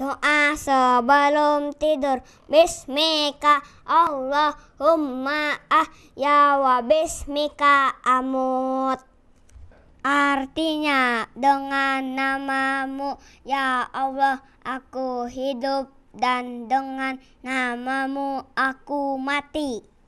Doa sebelum tidur Bismika Allahumma ah ya wa bismika amut Artinya dengan namamu ya Allah aku hidup dan dengan namamu aku mati